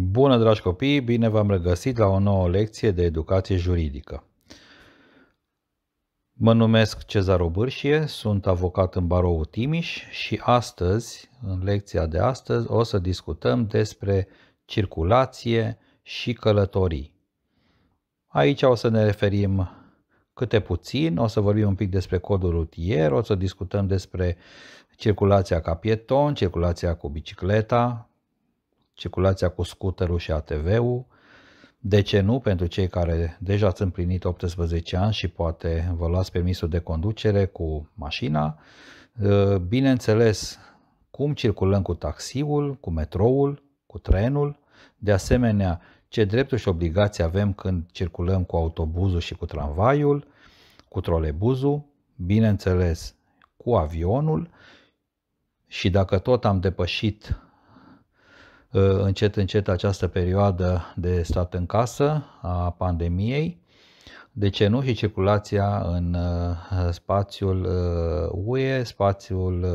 Bună, dragi copii! Bine v-am regăsit la o nouă lecție de educație juridică. Mă numesc Cezar Obârșie, sunt avocat în barou Timiș și astăzi, în lecția de astăzi, o să discutăm despre circulație și călătorii. Aici o să ne referim câte puțin, o să vorbim un pic despre codul rutier, o să discutăm despre circulația ca pieton, circulația cu bicicleta, circulația cu scuterul și ATV-ul, de ce nu pentru cei care deja ați împlinit 18 ani și poate vă luați permisul de conducere cu mașina, uh, bineînțeles cum circulăm cu taxiul, cu metroul, cu trenul, de asemenea ce drepturi și obligații avem când circulăm cu autobuzul și cu tramvaiul, cu trolebuzul, bineînțeles cu avionul și dacă tot am depășit Ă, încet, încet această perioadă de stat în casă a pandemiei. De ce nu? Și circulația în ă, spațiul ă, UE, spațiul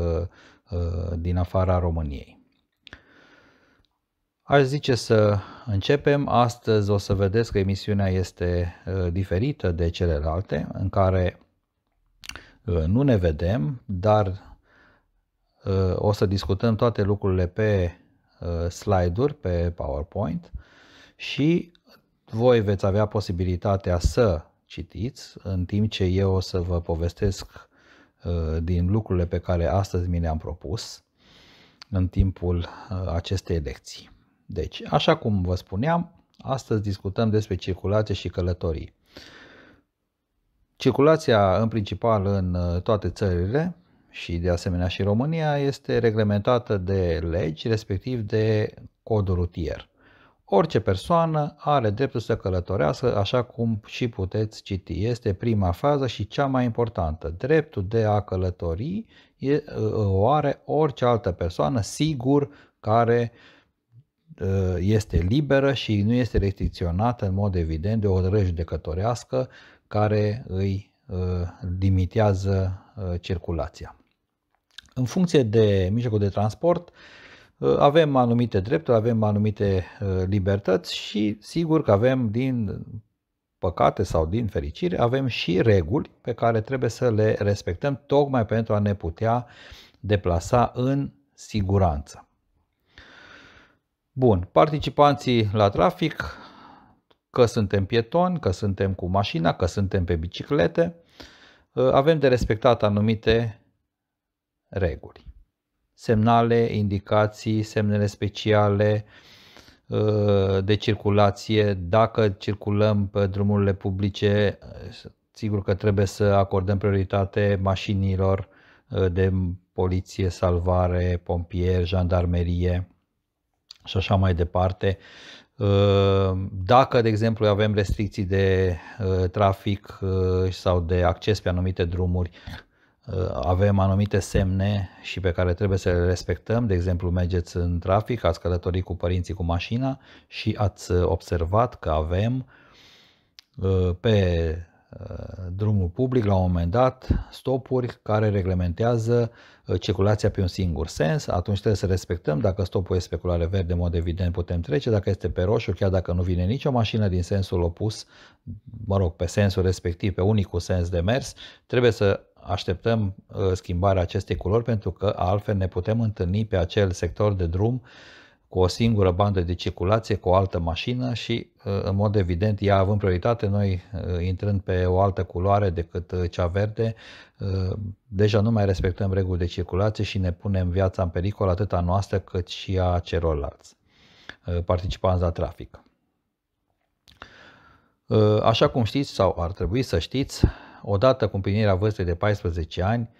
din afara României. Aș zice să începem. Astăzi o să vedeți că emisiunea este diferită de celelalte, în care nu ne vedem, dar o să discutăm toate lucrurile pe Uh, slide-uri pe PowerPoint și voi veți avea posibilitatea să citiți în timp ce eu o să vă povestesc uh, din lucrurile pe care astăzi mi le-am propus în timpul uh, acestei lecții. Deci, așa cum vă spuneam, astăzi discutăm despre circulație și călătorii. Circulația în principal în toate țările și de asemenea și România este reglementată de legi, respectiv de codul rutier. Orice persoană are dreptul să călătorească, așa cum și puteți citi. Este prima fază și cea mai importantă. Dreptul de a călători o are orice altă persoană, sigur, care ă, este liberă și nu este restricționată în mod evident de o hotărâre judecătorească care îi Uh, limitează uh, circulația. În funcție de mijlocul de transport, uh, avem anumite drepturi, avem anumite libertăți și sigur că avem din păcate sau din fericire, avem și reguli pe care trebuie să le respectăm tocmai pentru a ne putea deplasa în siguranță. Bun, participanții la trafic Că suntem pietoni, că suntem cu mașina, că suntem pe biciclete, ă, avem de respectat anumite reguli. Semnale, indicații, semnele speciale ă, de circulație, dacă circulăm pe drumurile publice, sigur că trebuie să acordăm prioritate mașinilor ă, de poliție, salvare, pompieri, jandarmerie și așa mai departe. Ă, dacă, de exemplu, avem restricții de ă, trafic ă, sau de acces pe anumite drumuri, avem anumite semne și pe care trebuie să le respectăm, de exemplu, mergeți în trafic, ați călătorit cu părinții cu mașina și ați observat că avem pe Uh, drumul public, la un moment dat, stopuri care reglementează uh, circulația pe un singur sens, atunci trebuie să respectăm, dacă stopul este pe culoare verde, în mod evident putem trece, dacă este pe roșu, chiar dacă nu vine nicio mașină din sensul opus, mă rog, pe sensul respectiv, pe unicul sens de mers, trebuie să așteptăm uh, schimbarea acestei culori pentru că altfel ne putem întâlni pe acel sector de drum uh, cu o singură bandă de circulație, cu o altă mașină și, uh, în mod evident, ea având prioritate, noi uh, intrând pe o altă culoare decât uh, cea verde, deja nu mai respectăm reguli de circulație și ne punem viața în pericol atât a noastră cât și a celorlalți participanți la trafic. Așa cum știți sau ar trebui să știți, odată cu împlinirea vârstei de 14 ani,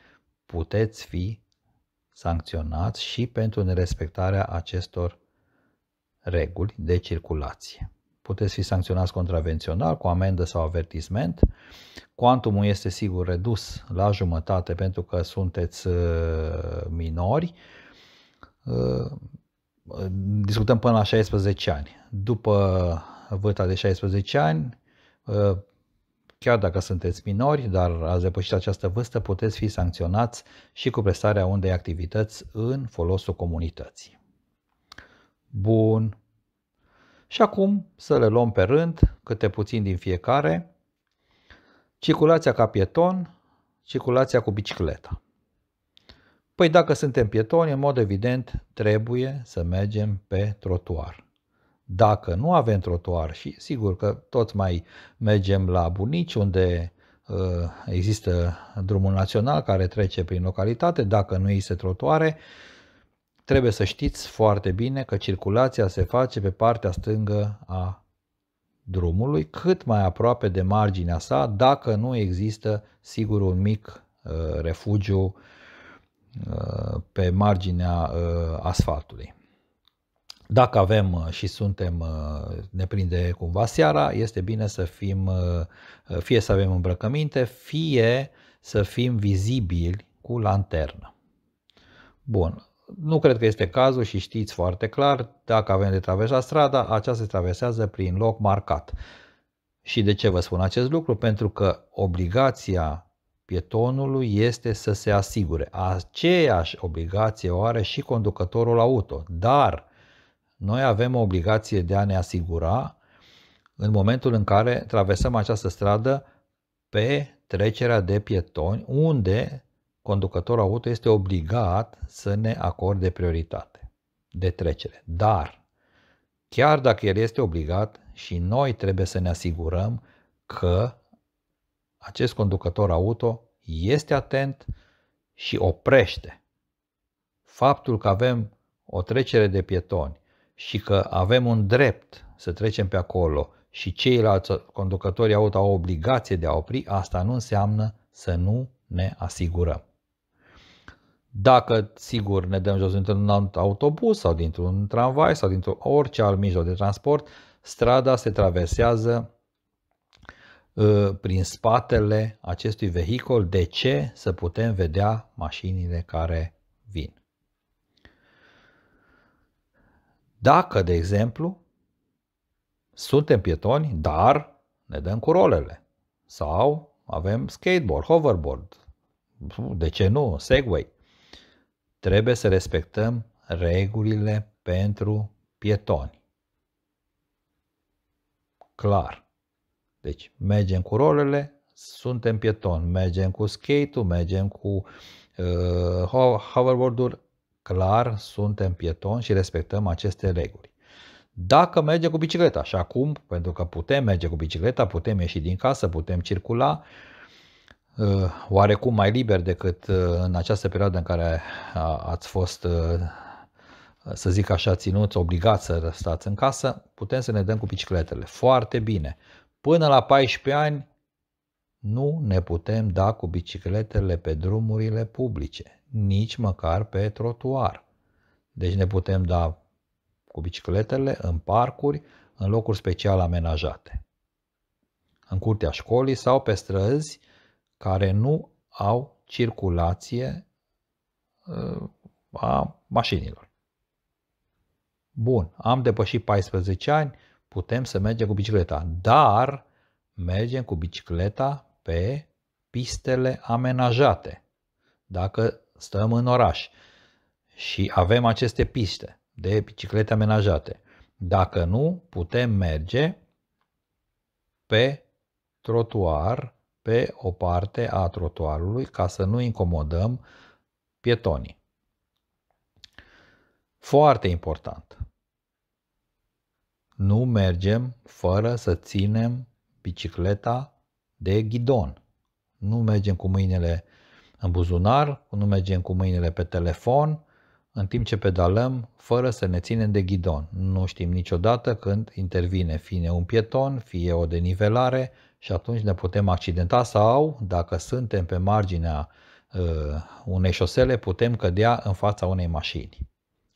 puteți fi sancționați și pentru nerespectarea acestor reguli de circulație. Puteți fi sancționați contravențional cu amendă sau avertisment. Quantumul este sigur redus la jumătate pentru că sunteți uh, minori. Uh, discutăm până la 16 ani. După vârsta de 16 ani, uh, Chiar dacă sunteți minori, dar ați depășit această vârstă, puteți fi sancționați și cu prestarea unei activități în folosul comunității. Bun. Și acum să le luăm pe rând, câte puțin din fiecare. Circulația ca pieton, circulația cu bicicleta. Păi dacă suntem pietoni, în mod evident trebuie să mergem pe trotuar. Dacă nu avem trotuar și sigur că tot mai mergem la bunici unde uh, există drumul național care trece prin localitate, dacă nu este trotuare, trebuie să știți foarte bine că circulația se face pe partea stângă a drumului, cât mai aproape de marginea sa, dacă nu există, sigur, un mic uh, refugiu uh, pe marginea asfaltului dacă avem uh, și suntem, uh, ne prinde cumva seara, este bine să fim, uh, fie să avem îmbrăcăminte, fie să fim vizibili cu lanternă. Bun, nu cred că este cazul și știți foarte clar, dacă avem de traversat strada, aceasta se traversează prin loc marcat. Și de ce vă spun acest lucru? Pentru că obligația pietonului este să se asigure. Aceeași obligație o are și conducătorul auto, dar noi avem o obligație de a ne asigura în momentul în care traversăm această stradă pe trecerea de pietoni, unde conducătorul auto este obligat să ne acorde prioritate de trecere. Dar, chiar dacă el este obligat și noi trebuie să ne asigurăm că acest conducător auto este atent și oprește. Faptul că avem o trecere de pietoni și că avem un drept să trecem pe acolo și ceilalți conducători au o obligație de a opri, asta nu înseamnă să nu ne asigurăm. Dacă, sigur, ne dăm jos dintr-un autobuz sau dintr-un tramvai sau dintr-un orice alt mijloc de transport, strada se traversează uh, prin spatele acestui vehicol. De ce? Să putem vedea mașinile care Dacă, de exemplu, suntem pietoni, dar ne dăm cu rolele. Sau avem skateboard, hoverboard, de ce nu, segway. Trebuie să respectăm regulile pentru pietoni. Clar. Deci mergem cu rolele, suntem pietoni, mergem cu skate-ul, mergem cu uh, hoverboard-ul, clar suntem pietoni și respectăm aceste reguli. Dacă merge cu bicicleta, și acum, pentru că putem merge cu bicicleta, putem ieși din casă, putem circula, uh, oarecum mai liber decât uh, în această perioadă în care ați fost, uh, să zic așa, ținuți, obligați să stați în casă, putem să ne dăm cu bicicletele. Foarte bine. Până la 14 ani nu ne putem da cu bicicletele pe drumurile publice nici măcar pe trotuar. Deci ne putem da cu bicicletele în parcuri, în locuri special amenajate, în curtea școlii sau pe străzi care nu au circulație uh, a mașinilor. Bun, am depășit 14 ani, putem să mergem cu bicicleta, dar mergem cu bicicleta pe pistele amenajate. Dacă stăm în oraș și avem aceste piste de biciclete amenajate, dacă nu, putem merge pe trotuar, pe o parte a trotuarului, ca să nu incomodăm pietonii. Foarte important. Nu mergem fără să ținem bicicleta de ghidon. Nu mergem cu mâinile în buzunar, nu mergem cu mâinile pe telefon, în timp ce pedalăm fără să ne ținem de ghidon. Nu știm niciodată când intervine fie un pieton, fie o denivelare și atunci ne putem accidenta sau, dacă suntem pe marginea uh, unei șosele, putem cădea în fața unei mașini.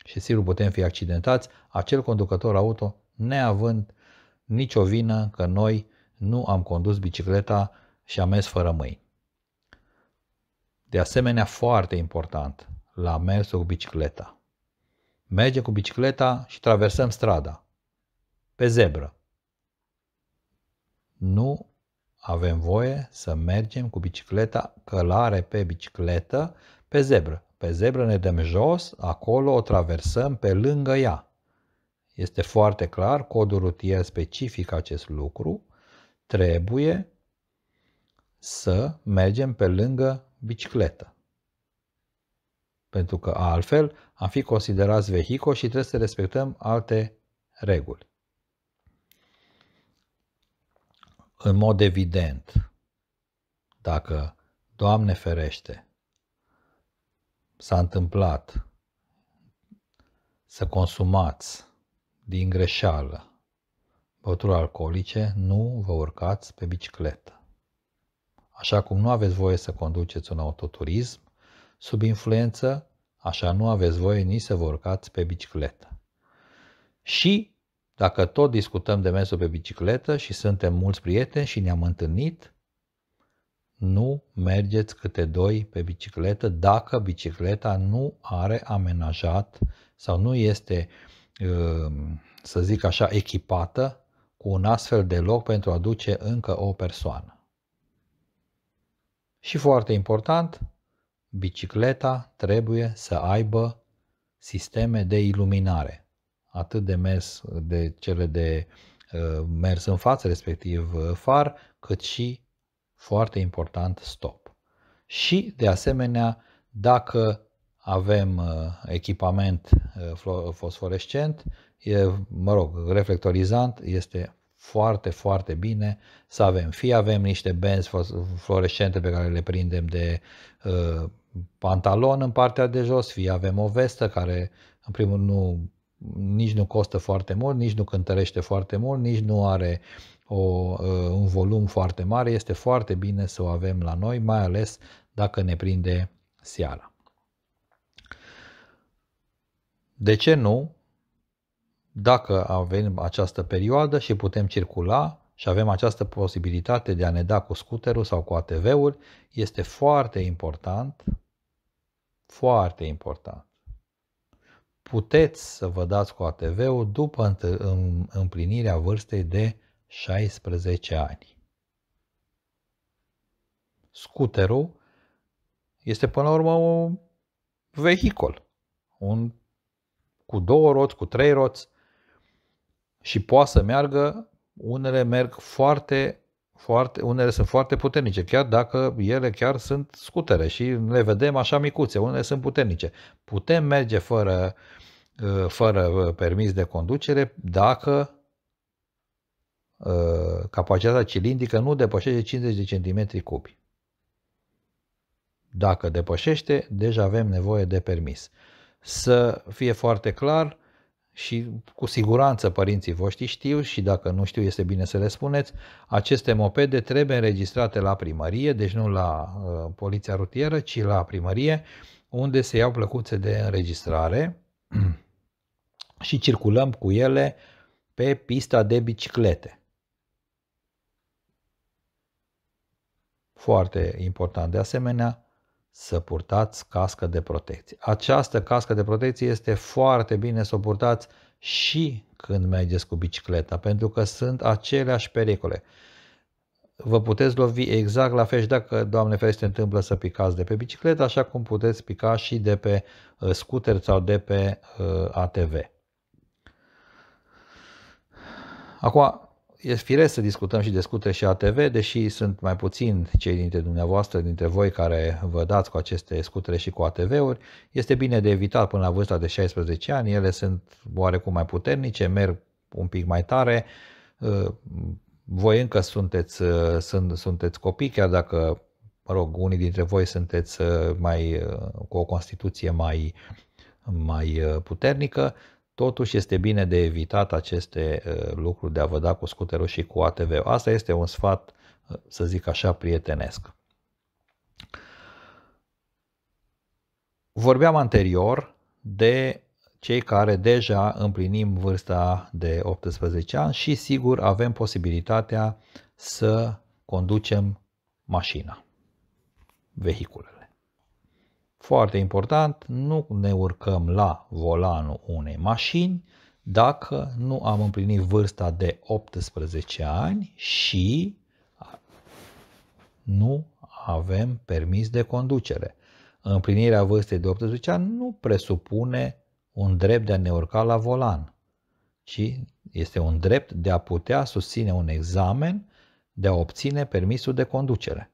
Și sigur putem fi accidentați, acel conducător auto neavând nicio vină că noi nu am condus bicicleta și am mers fără mâini. De asemenea, foarte important, la mersul cu bicicleta. Merge cu bicicleta și traversăm strada. Pe zebră. Nu avem voie să mergem cu bicicleta călare pe bicicletă pe zebră. Pe zebră ne dăm jos, acolo o traversăm pe lângă ea. Este foarte clar, codul rutier specific acest lucru. Trebuie să mergem pe lângă bicicletă. Pentru că altfel am fi considerați vehicol și trebuie să respectăm alte reguli. În mod evident, dacă, Doamne ferește, s-a întâmplat să consumați din greșeală băuturi alcoolice, nu vă urcați pe bicicletă. Așa cum nu aveți voie să conduceți un autoturism sub influență, așa nu aveți voie nici să vă urcați pe bicicletă. Și dacă tot discutăm de mersul pe bicicletă și suntem mulți prieteni și ne-am întâlnit, nu mergeți câte doi pe bicicletă dacă bicicleta nu are amenajat sau nu este, um, să zic așa, echipată cu un astfel de loc pentru a duce încă o persoană. Și foarte important, bicicleta trebuie să aibă sisteme de iluminare, atât de mers de cele de uh, mers în față, respectiv uh, far, cât și foarte important stop. Și de asemenea, dacă avem uh, echipament fosforescent, e, mă rog, reflectorizant, este foarte, foarte bine, să avem fie avem niște benzi fluorescente pe care le prindem de uh, pantalon în partea de jos, fie avem o vestă care, în primul rând, nu, nici nu costă foarte mult, nici nu cântărește foarte mult, nici nu are o, uh, un volum foarte mare, este foarte bine să o avem la noi, mai ales dacă ne prinde seara. De ce nu? Dacă avem această perioadă și putem circula și avem această posibilitate de a ne da cu scuterul sau cu ATV-ul, este foarte important, foarte important. Puteți să vă dați cu ATV-ul după împlinirea vârstei de 16 ani. Scuterul este până la urmă un vehicol, un, cu două roți, cu trei roți, și poate să meargă, unele merg foarte, foarte, unele sunt foarte puternice, chiar dacă ele chiar sunt scutere și le vedem așa micuțe, unele sunt puternice. Putem merge fără, uh, fără uh, permis de conducere dacă uh, capacitatea cilindrică nu depășește 50 de cm cubi. Dacă depășește, deja avem nevoie de permis. Să fie foarte clar, și cu siguranță părinții voștri știu și dacă nu știu este bine să le spuneți, aceste mopede trebuie înregistrate la primărie, deci nu la uh, poliția rutieră, ci la primărie, unde se iau plăcuțe de înregistrare și circulăm cu ele pe pista de biciclete. Foarte important de asemenea, să purtați cască de protecție. Această cască de protecție este foarte bine să o purtați și când mergeți cu bicicleta, pentru că sunt aceleași pericole. Vă puteți lovi exact la fel și dacă, Doamne ferește, întâmplă să picați de pe bicicletă, așa cum puteți pica și de pe uh, scooter sau de pe uh, ATV. Acum, e firesc să discutăm și discute și ATV, deși sunt mai puțin cei dintre dumneavoastră, dintre voi care vă dați cu aceste scutere și cu ATV-uri. Este bine de evitat până la vârsta de 16 ani, ele sunt oarecum mai puternice, merg un pic mai tare. Uh, voi încă sunteți, uh, sunt, sunteți copii, chiar dacă, mă rog, unii dintre voi sunteți uh, mai, cu o constituție mai, mai puternică, Totuși este bine de evitat aceste uh, lucruri de a vă da cu scuterul și cu ATV. Asta este un sfat, uh, să zic așa, prietenesc. Vorbeam anterior de cei care deja împlinim vârsta de 18 ani și sigur avem posibilitatea să conducem mașina, vehiculele. Foarte important, nu ne urcăm la volanul unei mașini dacă nu am împlinit vârsta de 18 ani și nu avem permis de conducere. Împlinirea vârstei de 18 ani nu presupune un drept de a ne urca la volan, ci este un drept de a putea susține un examen de a obține permisul de conducere.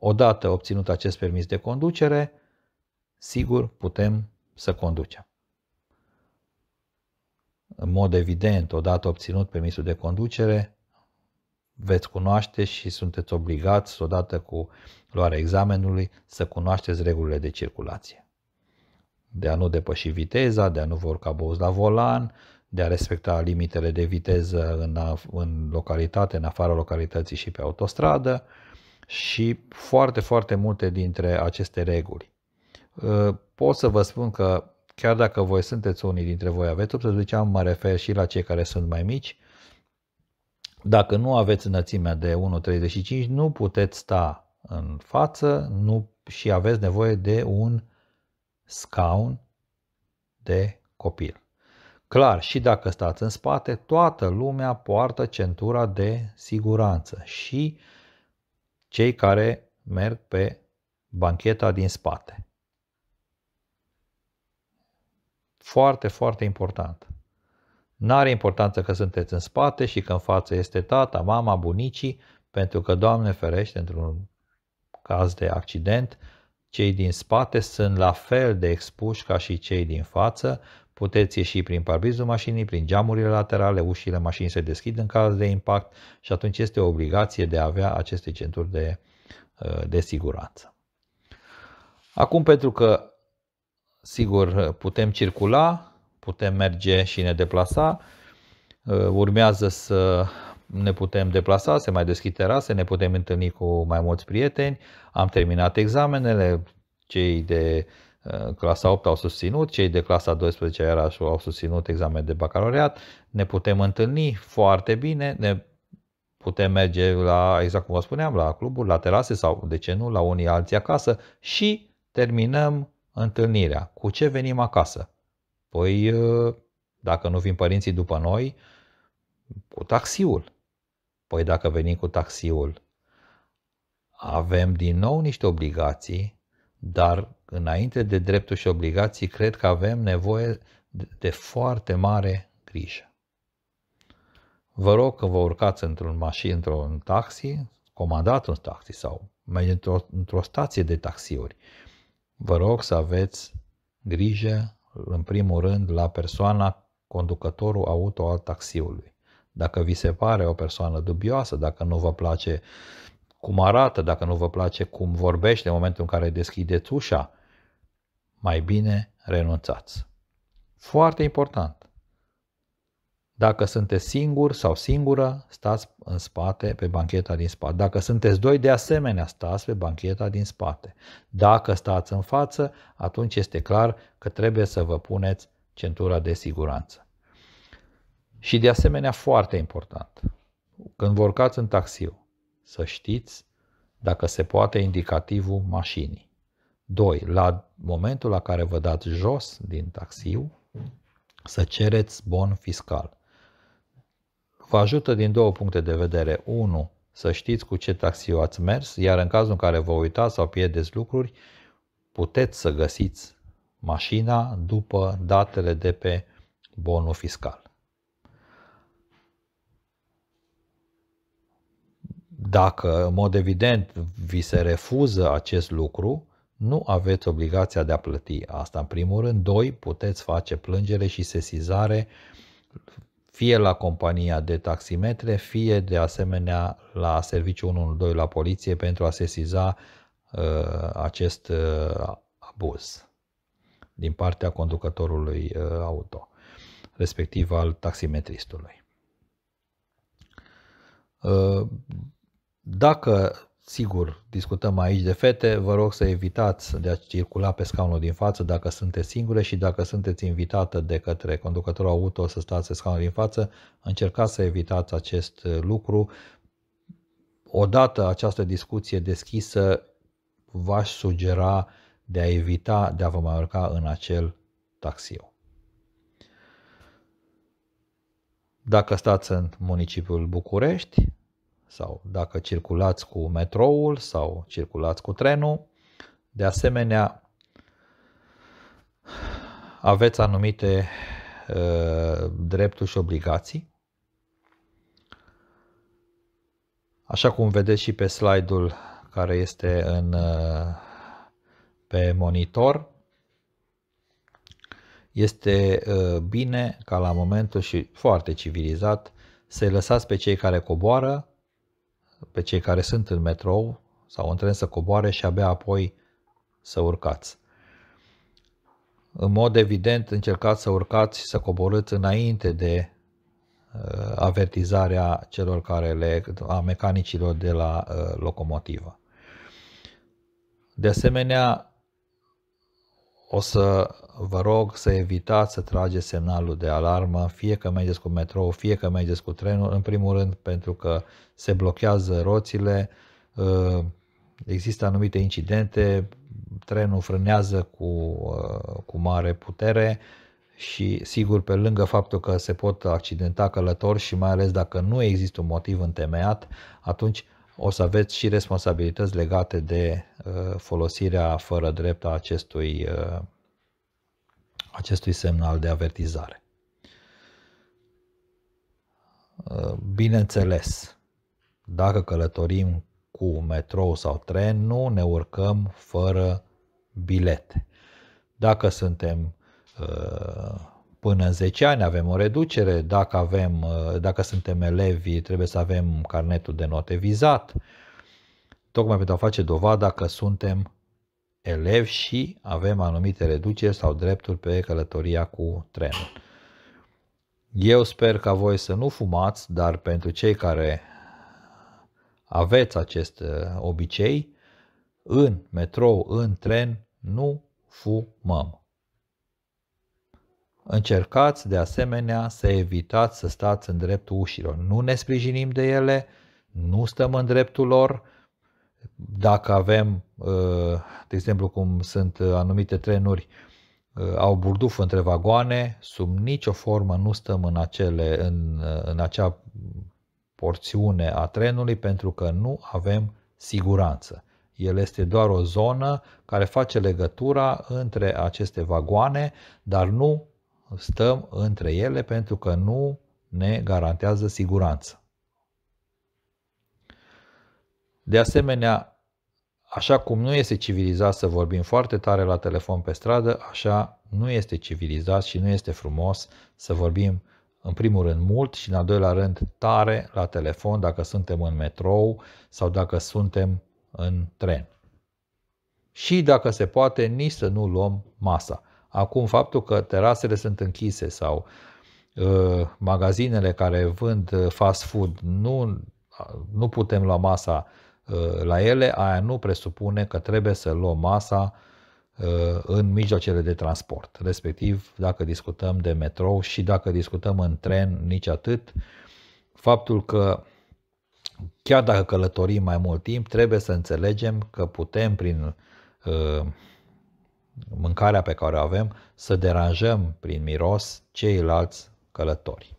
Odată obținut acest permis de conducere, sigur putem să conducem. În mod evident, odată obținut permisul de conducere, veți cunoaște și sunteți obligați, odată cu luarea examenului, să cunoașteți regulile de circulație. De a nu depăși viteza, de a nu vorca băuți la volan, de a respecta limitele de viteză în, în localitate, în afara localității și pe autostradă, și foarte, foarte multe dintre aceste reguli. Uh, pot să vă spun că chiar dacă voi sunteți unii dintre voi aveți 18 ani, mă refer și la cei care sunt mai mici, dacă nu aveți înălțimea de 1,35, nu puteți sta în față nu, și aveți nevoie de un scaun de copil. Clar, și dacă stați în spate, toată lumea poartă centura de siguranță și uh, cei care merg pe bancheta din spate. Foarte, foarte important. N-are importanță că sunteți în spate și că în față este tata, mama, bunicii, pentru că, Doamne ferește, într-un caz de accident, cei din spate sunt la fel de expuși ca și cei din față, Puteți ieși prin parbrizul mașinii, prin geamurile laterale, ușile mașinii se deschid în caz de impact și atunci este o obligație de a avea aceste centuri de, uh, de siguranță. Acum, pentru că, sigur, putem circula, putem merge și ne deplasa, uh, urmează să ne putem deplasa, se mai deschid terase, ne putem întâlni cu mai mulți prieteni, am terminat examenele, cei de clasa 8 au susținut, cei de clasa 12 iarăși au susținut examen de bacaloriat. ne putem întâlni foarte bine, ne putem merge la, exact cum vă spuneam, la cluburi, la terase sau, de ce nu, la unii alții acasă și terminăm întâlnirea. Cu ce venim acasă? Păi, dacă nu vin părinții după noi, cu taxiul. Păi dacă venim cu taxiul, avem din nou niște obligații, dar înainte de drepturi și obligații, cred că avem nevoie de foarte mare grijă. Vă rog că vă urcați într-un mașină, într-un taxi, comandat un taxi sau mai într-o, într stație de taxiuri. Vă rog să aveți grijă, în primul rând, la persoana, conducătorul auto al taxiului. Dacă vi se pare o persoană dubioasă, dacă nu vă place cum arată, dacă nu vă place cum vorbește în momentul în care deschideți ușa, mai bine renunțați. Foarte important. Dacă sunteți singur sau singură, stați în spate pe bancheta din spate. Dacă sunteți doi, de asemenea, stați pe bancheta din spate. Dacă stați în față, atunci este clar că trebuie să vă puneți centura de siguranță. Și de asemenea, foarte important, când vorcați în taxiu, să știți dacă se poate indicativul mașinii. 2. La momentul la care vă dați jos din taxiu, să cereți bon fiscal. Vă ajută din două puncte de vedere. 1. Să știți cu ce taxiu ați mers, iar în cazul în care vă uitați sau pierdeți lucruri, puteți să găsiți mașina după datele de pe bonul fiscal. Dacă, în mod evident, vi se refuză acest lucru, nu aveți obligația de a plăti asta. În primul rând, doi, puteți face plângere și sesizare fie la compania de taximetre, fie de asemenea la serviciul 112 la poliție pentru a sesiza uh, acest uh, abuz din partea conducătorului uh, auto, respectiv al taximetristului. Uh, dacă Sigur, discutăm aici de fete, vă rog să evitați de a circula pe scaunul din față dacă sunteți singure și dacă sunteți invitată de către conducătorul auto să stați pe scaunul din față, încercați să evitați acest lucru. Odată această discuție deschisă, v-aș sugera de a evita de a vă mai urca în acel taxiu. Dacă stați în municipiul București, sau dacă circulați cu metroul sau circulați cu trenul. De asemenea, aveți anumite uh, drepturi și obligații. Așa cum vedeți și pe slide-ul care este în, uh, pe monitor, este uh, bine ca la momentul și foarte civilizat să-i lăsați pe cei care coboară pe cei care sunt în metrou sau în tren să coboare și abia apoi să urcați. În mod evident, încercați să urcați și să coborâți înainte de uh, avertizarea celor care le, a mecanicilor de la uh, locomotivă. De asemenea, o să vă rog să evitați să trageți semnalul de alarmă, fie că mergeți cu metrou, fie că mergeți cu trenul, în primul rând pentru că se blochează roțile, uh, există anumite incidente, trenul frânează cu, uh, cu mare putere și sigur pe lângă faptul că se pot accidenta călători și mai ales dacă nu există un motiv întemeiat, atunci o să aveți și responsabilități legate de uh, folosirea fără drept a acestui, uh, acestui semnal de avertizare. Uh, bineînțeles, dacă călătorim cu metrou sau tren, nu ne urcăm fără bilete. Dacă suntem până în 10 ani avem o reducere, dacă, avem, uh, dacă suntem elevi trebuie să avem carnetul de note vizat, tocmai pentru a face dovada că suntem elevi și avem anumite reduceri sau drepturi pe călătoria cu trenul. Eu sper ca voi să nu fumați, dar pentru cei care aveți acest uh, obicei, în metrou, în tren, nu fumăm. Încercați de asemenea să evitați să stați în dreptul ușilor. Nu ne sprijinim de ele, nu stăm în dreptul lor. Dacă avem, uh, de exemplu, cum sunt anumite trenuri, uh, au burduf între vagoane, sub nicio formă nu stăm în, acele, în, uh, în acea porțiune a trenului pentru că nu avem siguranță. El este doar o zonă care face legătura între aceste vagoane, dar nu stăm între ele pentru că nu ne garantează siguranță. De asemenea, așa cum nu este civilizat să vorbim foarte tare la telefon pe stradă, așa nu este civilizat și nu este frumos să vorbim în primul rând mult și în al doilea rând tare la telefon dacă suntem în metrou sau dacă suntem în tren. Și dacă se poate, nici să nu luăm masa. Acum, faptul că terasele sunt închise sau uh, magazinele care vând uh, fast food nu, nu putem lua masa uh, la ele, aia nu presupune că trebuie să luăm masa uh, în mijloacele de transport. Respectiv, dacă discutăm de metrou și dacă discutăm în tren, nici atât. Faptul că chiar dacă călătorim mai mult timp, trebuie să înțelegem că putem prin uh, mâncarea pe care o avem, să deranjăm prin miros ceilalți călători.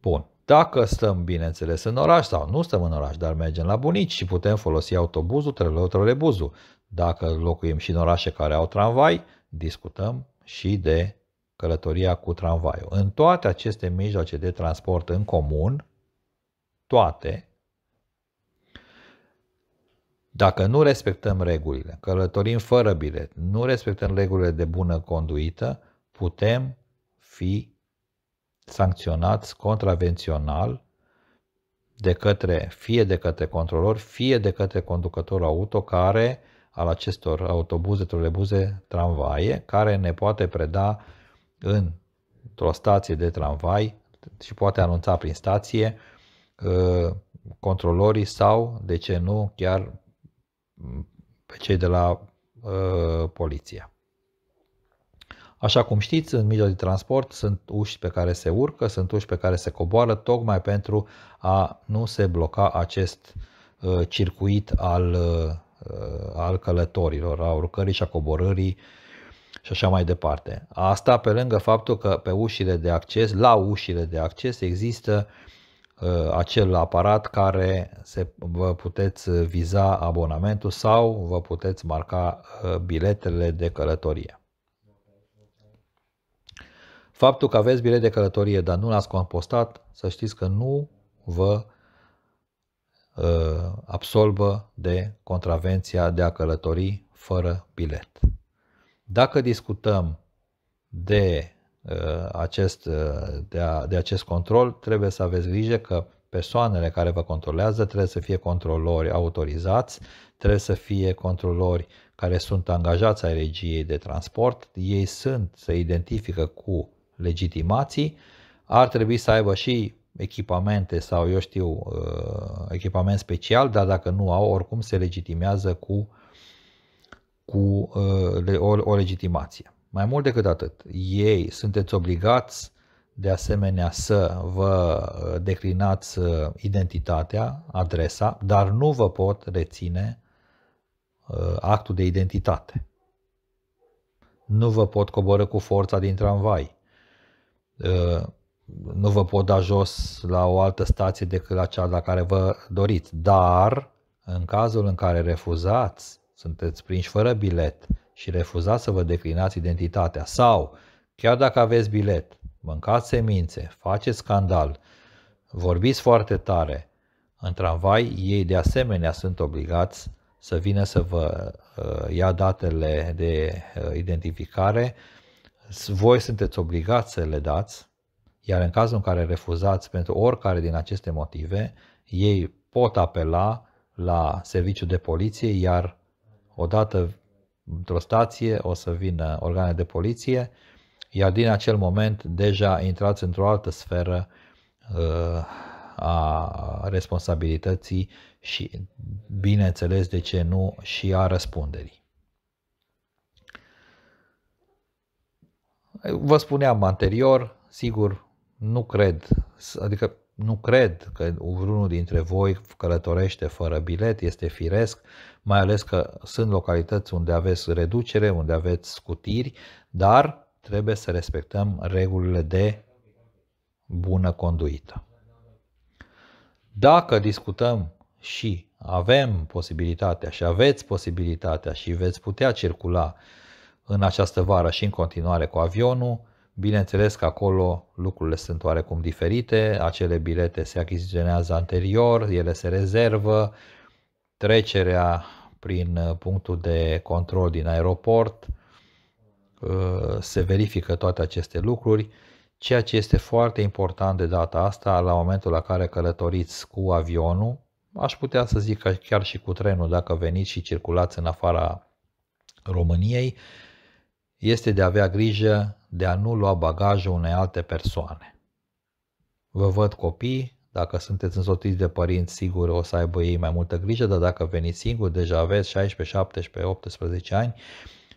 Bun. Dacă stăm, bineînțeles, în oraș sau nu stăm în oraș, dar mergem la bunici și putem folosi autobuzul, trolebuzul. Dacă locuim și în orașe care au tramvai, discutăm și de călătoria cu tramvaiul. În toate aceste mijloace de transport în comun, toate, dacă nu respectăm regulile, călătorim fără bilet, nu respectăm regulile de bună conduită, putem fi sancționați contravențional de către, fie de către controlor, fie de către conducător auto care al acestor autobuze, trolebuze, tramvaie, care ne poate preda într-o stație de tramvai și poate anunța prin stație uh, controlorii sau, de ce nu, chiar pe cei de la uh, poliție. Așa cum știți, în mijloc de transport sunt uși pe care se urcă, sunt uși pe care se coboară, tocmai pentru a nu se bloca acest uh, circuit al, uh, al călătorilor, a urcării și a coborării și așa mai departe. Asta pe lângă faptul că pe ușile de acces, la ușile de acces există uh, Uh, acel aparat care se, vă puteți viza abonamentul sau vă puteți marca uh, biletele de călătorie. Faptul că aveți bilet de călătorie, dar nu l-ați compostat, să știți că nu vă uh, absolvă de contravenția de a călători fără bilet. Dacă discutăm de Uh, acest, uh, de, a, de acest control, trebuie să aveți grijă că persoanele care vă controlează trebuie să fie controlori autorizați, trebuie să fie controlori care sunt angajați ai regiei de transport, ei sunt, se identifică cu legitimații, ar trebui să aibă și echipamente sau eu știu uh, echipament special, dar dacă nu au, oricum se legitimează cu, cu o, o legitimație. Mai mult decât atât, ei sunteți obligați de asemenea să vă uh, declinați uh, identitatea, adresa, dar nu vă pot reține uh, actul de identitate. Nu vă pot coborâ cu forța din tramvai. Nu vă pot da jos la o altă stație decât la cea la care vă doriți. Dar, în cazul în care refuzați, sunteți prinși fără bilet, și refuzați să vă declinați identitatea sau, chiar dacă aveți bilet, mâncați semințe, faceți scandal, vorbiți foarte tare, în tramvai ei de asemenea sunt obligați să vină să vă uh, ia datele de uh, identificare, voi sunteți obligați să le dați, iar în cazul în care refuzați pentru oricare din aceste motive, ei pot apela la serviciul de poliție, iar odată într-o stație, o să vină organele de poliție, iar din acel moment deja intrați într-o altă sferă uh, a responsabilității și, bineînțeles, de ce nu, și a răspunderii. Vă spuneam anterior, sigur, nu cred, adică nu cred că vreunul dintre voi călătorește fără bilet, este firesc, mai ales că sunt localități unde aveți reducere, unde aveți scutiri, dar trebuie să respectăm regulile de bună conduită. Dacă discutăm și avem posibilitatea și aveți posibilitatea și veți putea circula în această vară și în continuare cu avionul, Bineînțeles că acolo lucrurile sunt oarecum diferite, acele bilete se achiziționează anterior, ele se rezervă, trecerea prin uh, punctul de control din aeroport, uh, se verifică toate aceste lucruri, ceea ce este foarte important de data asta, la momentul la care călătoriți cu avionul, aș putea să zic că chiar și cu trenul, dacă veniți și circulați în afara României, este de a avea grijă de a nu lua bagajul unei alte persoane. Vă văd copii, dacă sunteți însoțiți de părinți, sigur o să aibă ei mai multă grijă, dar dacă veniți singuri, deja aveți 16, 17, 18 ani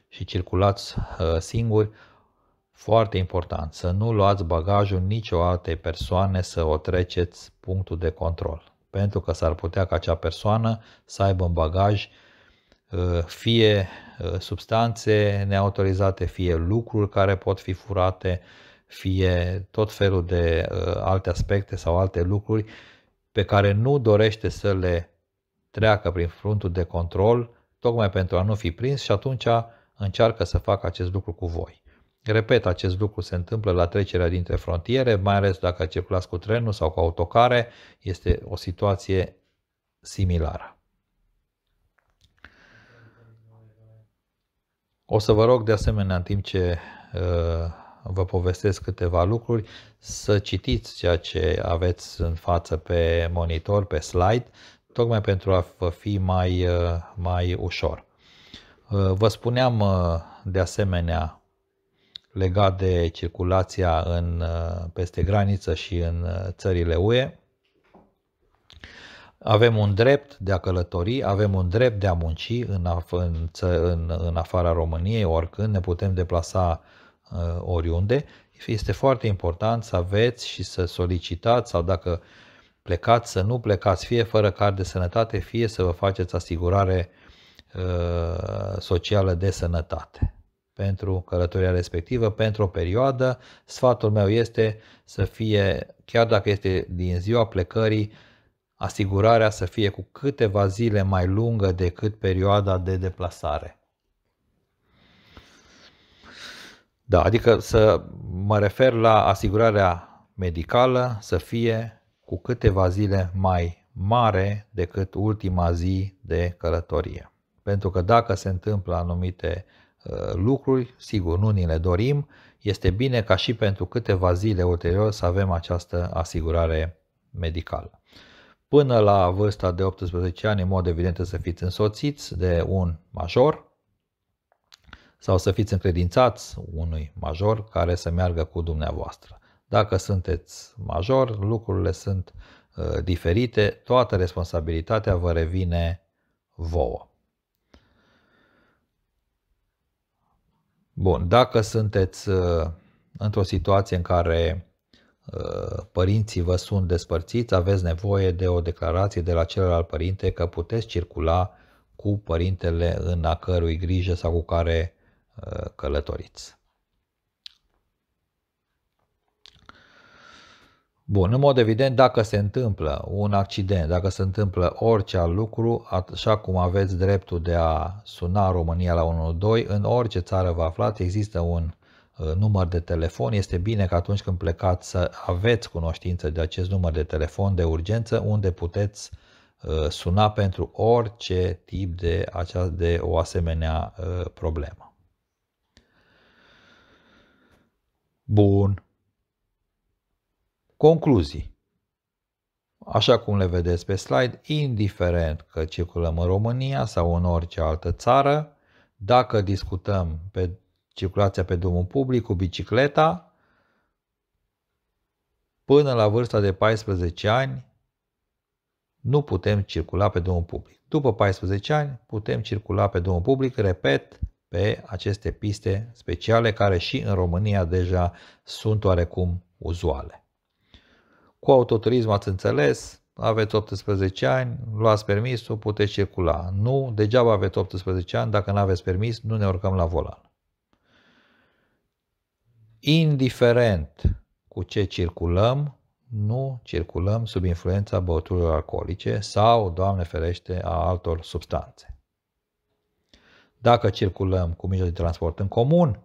și circulați uh, singuri, foarte important, să nu luați bagajul nicio alte persoane să o treceți punctul de control, pentru că s-ar putea ca acea persoană să aibă în bagaj uh, fie Uh, substanțe neautorizate, fie lucruri care pot fi furate, fie tot felul de uh, alte aspecte sau alte lucruri pe care nu dorește să le treacă prin frontul de control, tocmai pentru a nu fi prins și atunci încearcă să facă acest lucru cu voi. Repet, acest lucru se întâmplă la trecerea dintre frontiere, mai ales dacă circulați cu trenul sau cu autocare, este o situație similară. O să vă rog de asemenea, în timp ce uh, vă povestesc câteva lucruri, să citiți ceea ce aveți în față pe monitor, pe slide, tocmai pentru a vă fi mai, uh, mai ușor. Uh, vă spuneam de asemenea legat de circulația în, peste graniță și în țările UE, avem un drept de a călători, avem un drept de a munci în, af- în, în, în afara României, oricând ne putem deplasa uh, oriunde. Este foarte important să aveți și să solicitați sau dacă plecați să nu plecați, fie fără card de sănătate, fie să vă faceți asigurare uh, socială de sănătate pentru călătoria respectivă, pentru o perioadă. Sfatul meu este să fie, chiar dacă este din ziua plecării, asigurarea să fie cu câteva zile mai lungă decât perioada de deplasare. Da, adică să mă refer la asigurarea medicală să fie cu câteva zile mai mare decât ultima zi de călătorie. Pentru că dacă se întâmplă anumite uh, lucruri, sigur, nu ni le dorim, este bine ca și pentru câteva zile ulterior să avem această asigurare medicală până la vârsta de 18 ani, în mod evident, să fiți însoțiți de un major sau să fiți încredințați unui major care să meargă cu dumneavoastră. Dacă sunteți major, lucrurile sunt uh, diferite, toată responsabilitatea vă revine vouă. Bun, dacă sunteți uh, într-o situație în care Ă, părinții vă sunt despărțiți, aveți nevoie de o declarație de la celălalt părinte că puteți circula cu părintele în a cărui grijă sau cu care ă, călătoriți. Bun, în mod evident, dacă se întâmplă un accident, dacă se întâmplă orice alt lucru, așa cum aveți dreptul de a suna România la 112, în orice țară vă aflați, există un Uh, număr de telefon, este bine că atunci când plecați să aveți cunoștință de acest număr de telefon de urgență unde puteți uh, suna pentru orice tip de, acea, de o asemenea uh, problemă. Bun. Concluzii. Așa cum le vedeți pe slide, indiferent că circulăm în România sau în orice altă țară, dacă discutăm pe circulația pe drumul public cu bicicleta până la vârsta de 14 ani nu putem circula pe drumul public. După 14 ani putem circula pe drumul public, repet, pe aceste piste speciale care și în România deja sunt oarecum uzuale. Cu autoturism ați înțeles, aveți 18 ani, luați permisul, puteți circula. Nu, degeaba aveți 18 ani, dacă nu aveți permis, nu ne urcăm la volan indiferent cu ce circulăm, nu circulăm sub influența băuturilor alcoolice sau, Doamne ferește, a altor substanțe. Dacă circulăm cu mijloc de transport în comun,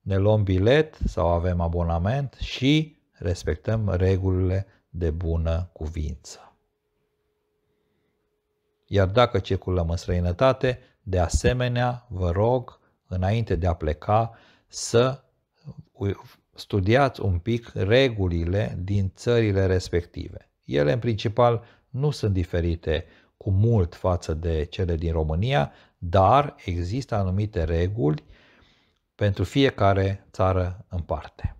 ne luăm bilet sau avem abonament și respectăm regulile de bună cuvință. Iar dacă circulăm în străinătate, de asemenea, vă rog, înainte de a pleca, să studiați un pic regulile din țările respective. Ele, în principal, nu sunt diferite cu mult față de cele din România, dar există anumite reguli pentru fiecare țară în parte.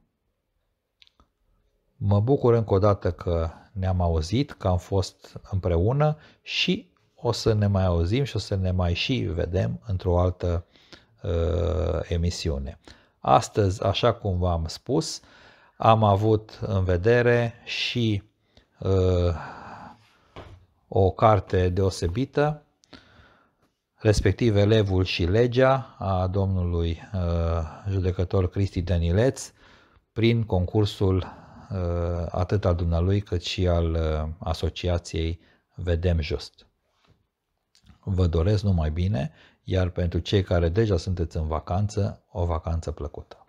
Mă bucur încă o dată că ne-am auzit, că am fost împreună și o să ne mai auzim și o să ne mai și vedem într-o altă uh, emisiune. Astăzi, așa cum v-am spus, am avut în vedere și uh, o carte deosebită, respectiv Elevul și Legea a domnului uh, judecător Cristi Danileț prin concursul uh, atât al dumnealui cât și al uh, asociației Vedem Just. Vă doresc numai bine iar pentru cei care deja sunteți în vacanță, o vacanță plăcută.